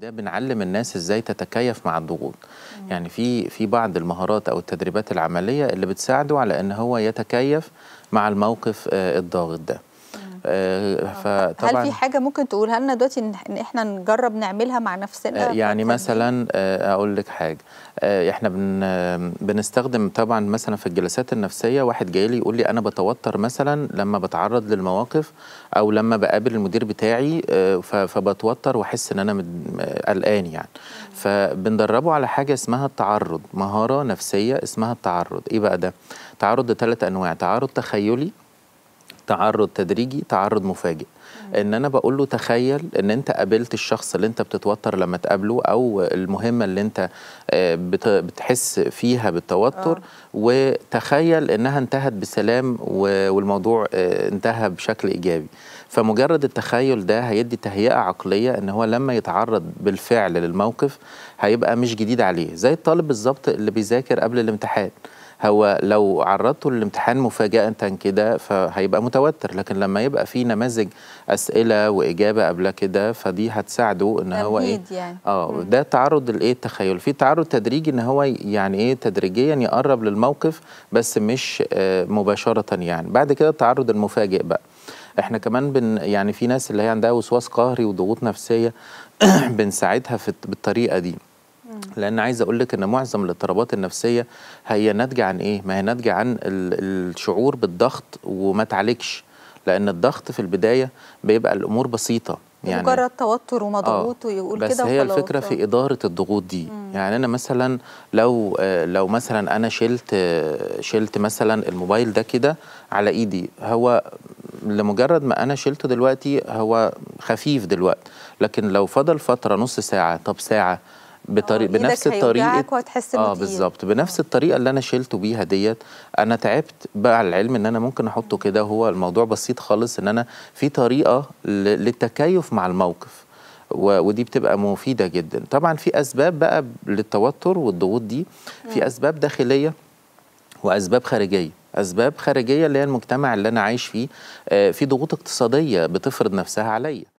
ده بنعلم الناس ازاي تتكيف مع الضغوط مم. يعني في في بعض المهارات او التدريبات العمليه اللي بتساعده على ان هو يتكيف مع الموقف آه، الضاغط ده آه، آه، فطبعا هل في حاجه ممكن تقولها لنا دلوقتي ان احنا نجرب نعملها مع نفسنا آه، يعني مثلا اقول لك حاجه احنا بن بنستخدم طبعا مثلا في الجلسات النفسيه واحد جاي لي يقول لي انا بتوتر مثلا لما بتعرض للمواقف او لما بقابل المدير بتاعي فبتوتر واحس ان انا قلقان يعني فبندربه على حاجه اسمها التعرض مهاره نفسيه اسمها التعرض ايه بقى ده تعرض لثلاث انواع تعرض تخيلي تعرض تدريجي تعرض مفاجئ ان انا بقول له تخيل ان انت قابلت الشخص اللي انت بتتوتر لما تقابله او المهمه اللي انت آه، بتحس فيها بالتوتر آه. وتخيل انها انتهت بسلام والموضوع آه، انتهى بشكل ايجابي فمجرد التخيل ده هيدي تهيئه عقليه ان هو لما يتعرض بالفعل للموقف هيبقى مش جديد عليه زي الطالب بالظبط اللي بيذاكر قبل الامتحان هو لو عرضته للامتحان مفاجاه كده فهيبقى متوتر لكن لما يبقى في نماذج اسئله واجابه قبل كده فدي هتساعده ان هو ايه يعني. اه ده تعرض لايه التخيل في تعرض تدريجي ان هو يعني ايه تدريجيا يقرب للموقف بس مش آه، مباشره يعني بعد كده التعرض المفاجئ بقى احنا كمان بن يعني في ناس اللي هي عندها وسواس قهري وضغوط نفسيه بنساعدها في بالطريقه دي لان عايز اقول لك ان معظم الاضطرابات النفسيه هي ناتجه عن ايه ما هي ناتجه عن الشعور بالضغط وما تعالجش لان الضغط في البدايه بيبقى الامور بسيطه يعني مجرد توتر ومضغوط آه ويقول كده بس هي الفكره في اداره الضغوط دي مم. يعني انا مثلا لو لو مثلا انا شلت شلت مثلا الموبايل ده كده على ايدي هو لمجرد ما انا شلته دلوقتي هو خفيف دلوقتي لكن لو فضل فتره نص ساعه طب ساعه بطريق آه، بنفس الطريقه وتحس اه بالظبط بنفس آه. الطريقه اللي انا شلته بيها ديت انا تعبت بقى العلم ان انا ممكن احطه كده هو الموضوع بسيط خالص ان انا في طريقه للتكيف مع الموقف ودي بتبقى مفيده جدا طبعا في اسباب بقى للتوتر والضغوط دي في اسباب داخليه واسباب خارجيه اسباب خارجيه اللي هي المجتمع اللي انا عايش فيه آه، في ضغوط اقتصاديه بتفرض نفسها عليا